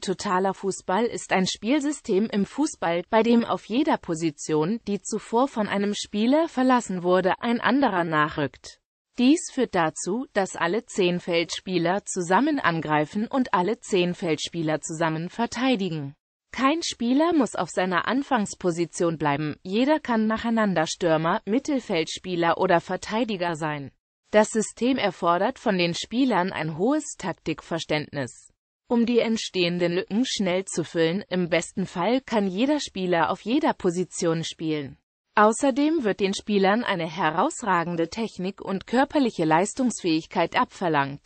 Totaler Fußball ist ein Spielsystem im Fußball, bei dem auf jeder Position, die zuvor von einem Spieler verlassen wurde, ein anderer nachrückt. Dies führt dazu, dass alle zehn Feldspieler zusammen angreifen und alle zehn Feldspieler zusammen verteidigen. Kein Spieler muss auf seiner Anfangsposition bleiben, jeder kann nacheinander Stürmer, Mittelfeldspieler oder Verteidiger sein. Das System erfordert von den Spielern ein hohes Taktikverständnis um die entstehenden Lücken schnell zu füllen, im besten Fall kann jeder Spieler auf jeder Position spielen. Außerdem wird den Spielern eine herausragende Technik und körperliche Leistungsfähigkeit abverlangt.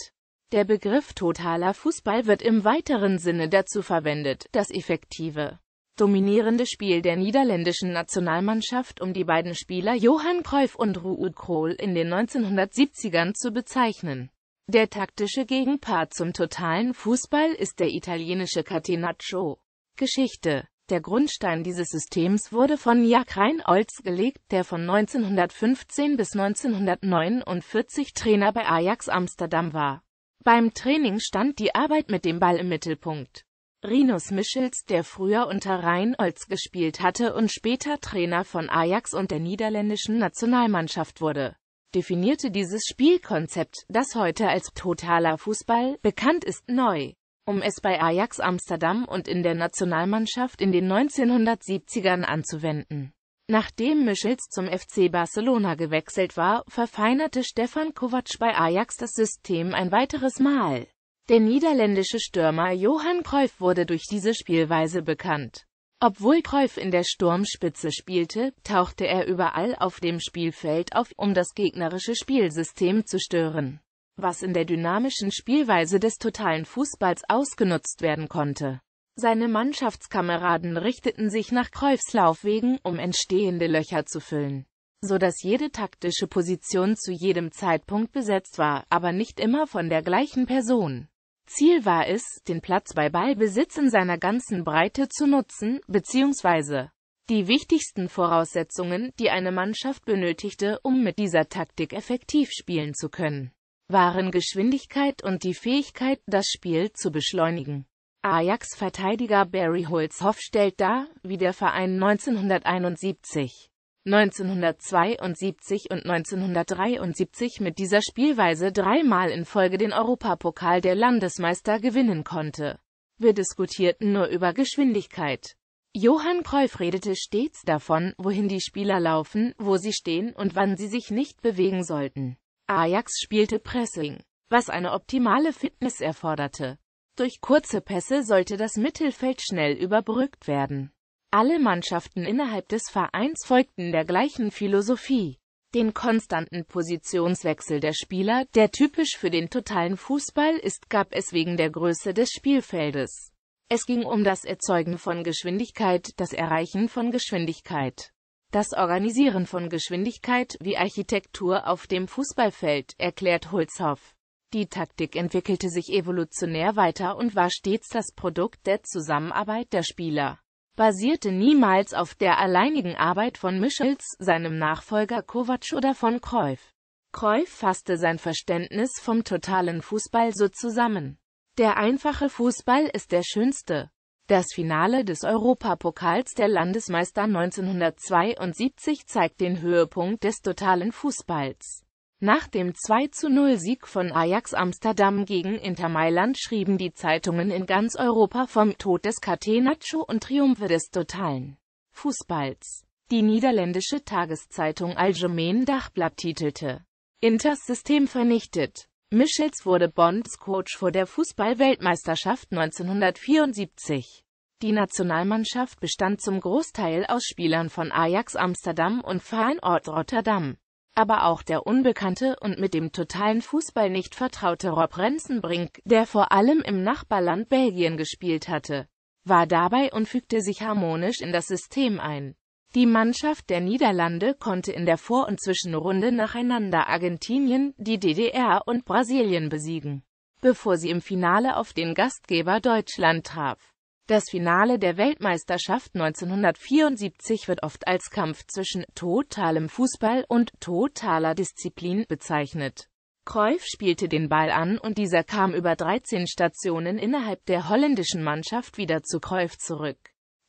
Der Begriff totaler Fußball wird im weiteren Sinne dazu verwendet, das effektive, dominierende Spiel der niederländischen Nationalmannschaft um die beiden Spieler Johan Cruyff und Ruud Krol in den 1970ern zu bezeichnen. Der taktische Gegenpart zum totalen Fußball ist der italienische Catenaccio. Geschichte Der Grundstein dieses Systems wurde von Jack Reinolds gelegt, der von 1915 bis 1949 Trainer bei Ajax Amsterdam war. Beim Training stand die Arbeit mit dem Ball im Mittelpunkt. Rinus Michels, der früher unter Reinolds gespielt hatte und später Trainer von Ajax und der niederländischen Nationalmannschaft wurde definierte dieses Spielkonzept, das heute als totaler Fußball bekannt ist, neu. Um es bei Ajax Amsterdam und in der Nationalmannschaft in den 1970ern anzuwenden. Nachdem Michels zum FC Barcelona gewechselt war, verfeinerte Stefan Kovac bei Ajax das System ein weiteres Mal. Der niederländische Stürmer Johan Cruyff wurde durch diese Spielweise bekannt. Obwohl Cruyff in der Sturmspitze spielte, tauchte er überall auf dem Spielfeld auf, um das gegnerische Spielsystem zu stören, was in der dynamischen Spielweise des totalen Fußballs ausgenutzt werden konnte. Seine Mannschaftskameraden richteten sich nach Kreufs Laufwegen, um entstehende Löcher zu füllen, so dass jede taktische Position zu jedem Zeitpunkt besetzt war, aber nicht immer von der gleichen Person. Ziel war es, den Platz bei Ballbesitz in seiner ganzen Breite zu nutzen, bzw. die wichtigsten Voraussetzungen, die eine Mannschaft benötigte, um mit dieser Taktik effektiv spielen zu können, waren Geschwindigkeit und die Fähigkeit, das Spiel zu beschleunigen. Ajax-Verteidiger Barry Holzhoff stellt dar, wie der Verein 1971 1972 und 1973 mit dieser Spielweise dreimal in Folge den Europapokal der Landesmeister gewinnen konnte. Wir diskutierten nur über Geschwindigkeit. Johann Cruyff redete stets davon, wohin die Spieler laufen, wo sie stehen und wann sie sich nicht bewegen sollten. Ajax spielte Pressing, was eine optimale Fitness erforderte. Durch kurze Pässe sollte das Mittelfeld schnell überbrückt werden. Alle Mannschaften innerhalb des Vereins folgten der gleichen Philosophie. Den konstanten Positionswechsel der Spieler, der typisch für den totalen Fußball ist, gab es wegen der Größe des Spielfeldes. Es ging um das Erzeugen von Geschwindigkeit, das Erreichen von Geschwindigkeit, das Organisieren von Geschwindigkeit wie Architektur auf dem Fußballfeld, erklärt Holzhoff. Die Taktik entwickelte sich evolutionär weiter und war stets das Produkt der Zusammenarbeit der Spieler basierte niemals auf der alleinigen Arbeit von Michels, seinem Nachfolger Kovac oder von Kreuf. Kreuf fasste sein Verständnis vom totalen Fußball so zusammen. Der einfache Fußball ist der schönste. Das Finale des Europapokals der Landesmeister 1972 zeigt den Höhepunkt des totalen Fußballs. Nach dem 2-0-Sieg von Ajax Amsterdam gegen Inter Mailand schrieben die Zeitungen in ganz Europa vom Tod des Catenaccio und Triumphe des totalen Fußballs. Die niederländische Tageszeitung Algemeen Dachblatt titelte Inters System vernichtet. Michels wurde Bonds Coach vor der Fußballweltmeisterschaft 1974. Die Nationalmannschaft bestand zum Großteil aus Spielern von Ajax Amsterdam und Feyenoord Rotterdam aber auch der unbekannte und mit dem totalen Fußball nicht vertraute Rob Renzenbrink, der vor allem im Nachbarland Belgien gespielt hatte, war dabei und fügte sich harmonisch in das System ein. Die Mannschaft der Niederlande konnte in der Vor- und Zwischenrunde nacheinander Argentinien, die DDR und Brasilien besiegen, bevor sie im Finale auf den Gastgeber Deutschland traf. Das Finale der Weltmeisterschaft 1974 wird oft als Kampf zwischen totalem Fußball und totaler Disziplin bezeichnet. Cruyff spielte den Ball an und dieser kam über 13 Stationen innerhalb der holländischen Mannschaft wieder zu Cruyff zurück,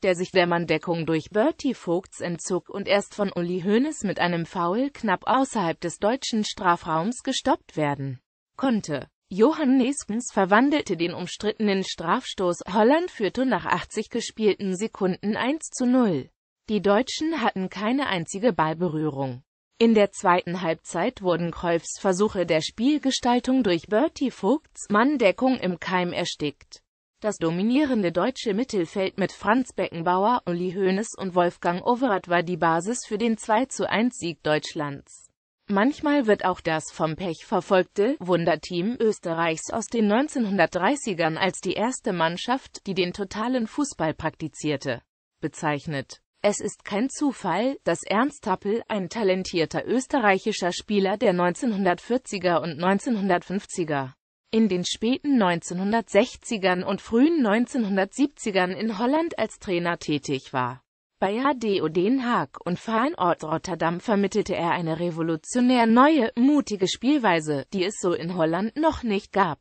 der sich der Manndeckung durch Bertie Vogts entzog und erst von Uli Hoeneß mit einem Foul knapp außerhalb des deutschen Strafraums gestoppt werden konnte. Johann Neskens verwandelte den umstrittenen Strafstoß, Holland führte nach 80 gespielten Sekunden 1 zu 0. Die Deutschen hatten keine einzige Ballberührung. In der zweiten Halbzeit wurden Cruyffs Versuche der Spielgestaltung durch Bertie Vogts Manndeckung im Keim erstickt. Das dominierende deutsche Mittelfeld mit Franz Beckenbauer, Uli Hoeneß und Wolfgang Overath war die Basis für den 2-1-Sieg Deutschlands. Manchmal wird auch das vom Pech verfolgte Wunderteam Österreichs aus den 1930ern als die erste Mannschaft, die den totalen Fußball praktizierte, bezeichnet. Es ist kein Zufall, dass Ernst Happel, ein talentierter österreichischer Spieler der 1940er und 1950er, in den späten 1960ern und frühen 1970ern in Holland als Trainer tätig war. Bei HDO Den Haag und Feyenoord Rotterdam vermittelte er eine revolutionär neue, mutige Spielweise, die es so in Holland noch nicht gab.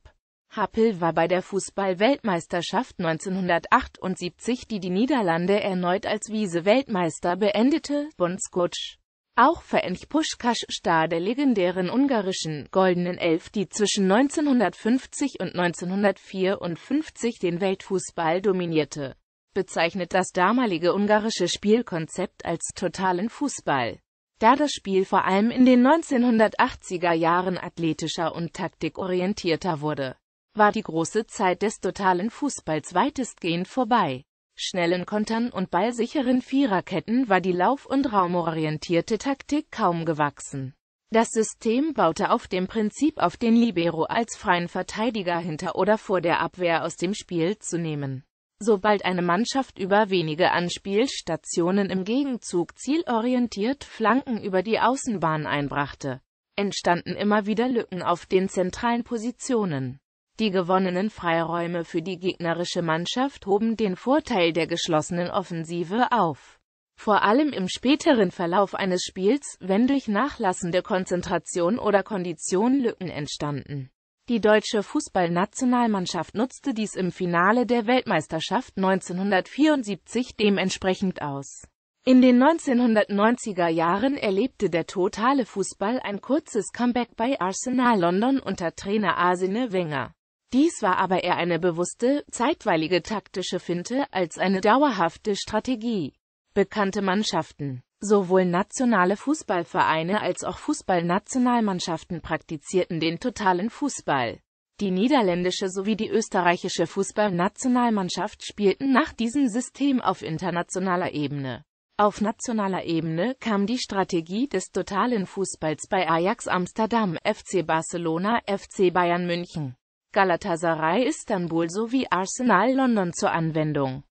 Happel war bei der Fußball-Weltmeisterschaft 1978, die die Niederlande erneut als Wiese-Weltmeister beendete, Bonskutsch. Auch verengt Puschkasch star der legendären ungarischen Goldenen Elf, die zwischen 1950 und 1954 den Weltfußball dominierte bezeichnet das damalige ungarische Spielkonzept als totalen Fußball. Da das Spiel vor allem in den 1980er Jahren athletischer und taktikorientierter wurde, war die große Zeit des totalen Fußballs weitestgehend vorbei. Schnellen Kontern und ballsicheren Viererketten war die lauf- und raumorientierte Taktik kaum gewachsen. Das System baute auf dem Prinzip auf den Libero als freien Verteidiger hinter oder vor der Abwehr aus dem Spiel zu nehmen. Sobald eine Mannschaft über wenige Anspielstationen im Gegenzug zielorientiert Flanken über die Außenbahn einbrachte, entstanden immer wieder Lücken auf den zentralen Positionen. Die gewonnenen Freiräume für die gegnerische Mannschaft hoben den Vorteil der geschlossenen Offensive auf. Vor allem im späteren Verlauf eines Spiels, wenn durch nachlassende Konzentration oder Kondition Lücken entstanden, die deutsche Fußballnationalmannschaft nutzte dies im Finale der Weltmeisterschaft 1974 dementsprechend aus. In den 1990er Jahren erlebte der totale Fußball ein kurzes Comeback bei Arsenal London unter Trainer Arsene Wenger. Dies war aber eher eine bewusste, zeitweilige taktische Finte als eine dauerhafte Strategie. Bekannte Mannschaften Sowohl nationale Fußballvereine als auch Fußballnationalmannschaften praktizierten den totalen Fußball. Die niederländische sowie die österreichische Fußballnationalmannschaft spielten nach diesem System auf internationaler Ebene. Auf nationaler Ebene kam die Strategie des totalen Fußballs bei Ajax Amsterdam, FC Barcelona, FC Bayern München, Galatasaray Istanbul sowie Arsenal London zur Anwendung